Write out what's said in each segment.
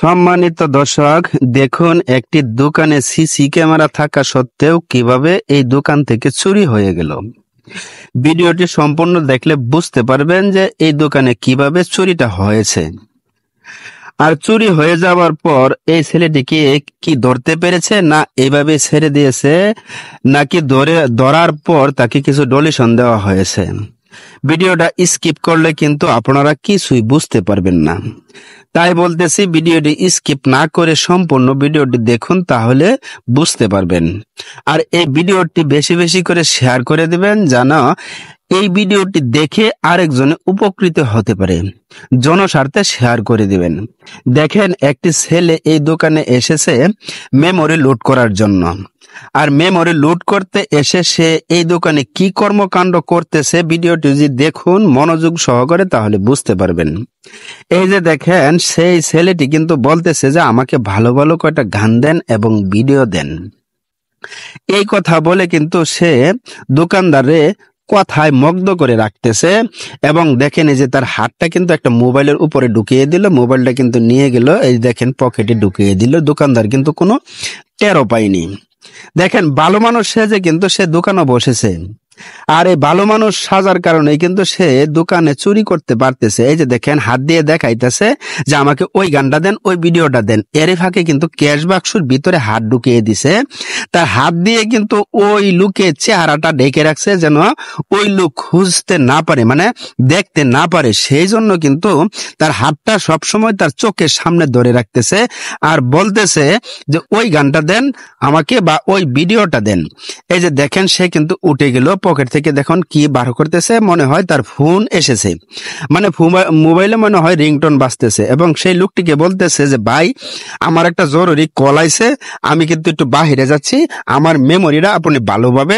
সম্মানিত দর্শক দেখুন একটি দোকানে সিসি ক্যামেরা থাকা সত্ত্বেও কিভাবে এই দোকান থেকে চুরি হয়ে গেল ভিডিওটি সম্পূর্ণ দেখলে বুঝতে পারবেন যে এই দোকানে কিভাবে চুরিটা হয়েছে আর চুরি হয়ে যাওয়ার পর এই ছেলেটিকে কি ধরতে পেরেছে না এভাবে ছেড়ে দিয়েছে নাকি ধরে ধরার পর তাকে কিছু ডলিশন দেওয়া হয়েছে ভিডিওটা স্কিপ করলে কিন্তু আপনারা কিছুই বুঝতে পারবেন না তাই বলতেছি ভিডিওটি স্কিপ না করে সম্পূর্ণ ভিডিওটি দেখুন তাহলে বুঝতে পারবেন আর এই ভিডিওটি বেশি বেশি করে শেয়ার করে দেবেন যেন এই ভিডিওটি দেখে আরেকজনে উপকৃত হতে পারে জনস্বার্থে শেয়ার করে দিবেন দেখেন একটি ছেলে এই দোকানে এসেছে মেমোরি লোড করার জন্য আর মেমোরি লুট করতে এসে সে এই দোকানে কি কর্মকাণ্ড করতেছে ভিডিওটি যদি দেখুন মনোযোগ সহকারে তাহলে বুঝতে পারবেন এই যে দেখেন সেই ছেলেটি কিন্তু বলতেছে যে আমাকে ভালো ভালো কয়টা গান দেন এবং ভিডিও দেন এই কথা বলে কিন্তু সে দোকানদারে কথায় মগ্ধ করে রাখতেছে এবং দেখেন এই যে তার হাতটা কিন্তু একটা মোবাইলের উপরে ঢুকিয়ে দিল মোবাইলটা কিন্তু নিয়ে গেল এই দেখেন পকেটে ঢুকিয়ে দিল দোকানদার কিন্তু কোনো টেরো পায়নি দেখেন ভালো মানুষ সেজে কিন্তু সে দোকানও বসেছে আর এই ভালো মানুষ সাজার কারণে কিন্তু সে দোকানে চুরি করতে পারতেছে এই যে দেখেন হাত দিয়ে দেখাইতেছে যে আমাকে ওই গানটা দেন ওই ভিডিওটা দেন এর ফাঁকে কিন্তু ক্যাশ বাক্সুর ভিতরে হাত ঢুকিয়ে দিছে তার হাত দিয়ে কিন্তু ওই লুকে চেহারাটা ঢেকে রাখছে যেন ওই লুক খুঁজতে না পারে মানে দেখতে না পারে সেই জন্য কিন্তু তার হাতটা সব সময় তার চোখের সামনে ধরে রাখতেছে আর বলতেছে যে ওই গানটা দেন আমাকে বা ওই ভিডিওটা দেন এই যে দেখেন সে কিন্তু উঠে গেল পকেট থেকে দেখুন কি বার করতেছে মনে হয় তার ফোন এসেছে মানে মোবাইলে মনে হয় রিংটোন বাঁচতেছে এবং সেই লোকটিকে বলতেছে যে ভাই আমার একটা জরুরি কল আইসে আমি কিন্তু একটু বাহিরে যাচ্ছি আমার মেমোরিটা আপনি ভালোভাবে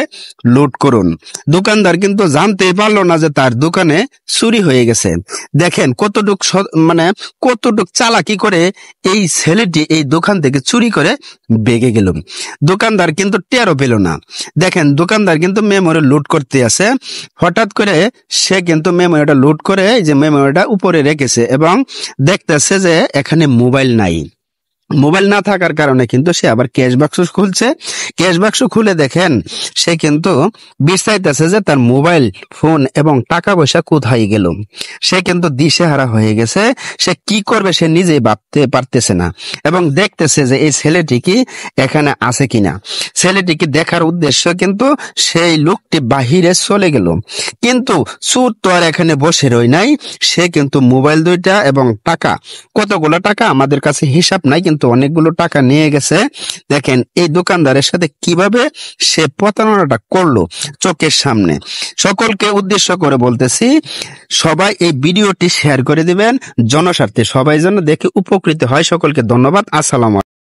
লোড করুন দোকানদার কিন্তু জানতেই পারলো না যে তার দোকানে চুরি হয়ে গেছে দেখেন কতটুক মানে কতটুক চালাকি করে এই ছেলেটি এই দোকান থেকে চুরি করে বেগে গেল দোকানদার কিন্তু টেরো পেল না দেখেন দোকানদার কিন্তু মেমোরি লোড লুট করতে আছে হঠাৎ করে সে কিন্তু মেমোরিটা লুট করে যে মেমোরিটা উপরে রেখেছে এবং দেখতেছে যে এখানে মোবাইল নাই মোবাইল না থাকার কারণে কিন্তু সে আবার ক্যাশ বাক্স খুলছে ক্যাশ বাক্স খুলে দেখেন সে কিন্তু বিচাইতেছে যে তার মোবাইল ফোন এবং টাকা পয়সা কোথায় গেল সে কিন্তু দিশেহারা হয়ে গেছে সে কি করবে সে নিজেই ভাবতে পারতেছে না এবং দেখতেছে যে এই ছেলেটি কি এখানে আছে কিনা ছেলেটিকে দেখার উদ্দেশ্য কিন্তু সেই লোকটি বাহিরে চলে গেল কিন্তু চুর তো আর এখানে বসে রই নাই সে কিন্তু মোবাইল দুইটা এবং টাকা কতগুলো টাকা আমাদের কাছে হিসাব নাই কিন্তু অনেকগুলো টাকা নিয়ে গেছে দেখেন এই দোকানদারের সাথে কিভাবে সে প্রতারণাটা করলো চোখের সামনে সকলকে উদ্দেশ্য করে বলতেছি সবাই এই ভিডিওটি শেয়ার করে দিবেন জনস্বার্থে সবাই যেন দেখে উপকৃত হয় সকলকে ধন্যবাদ আসসালাম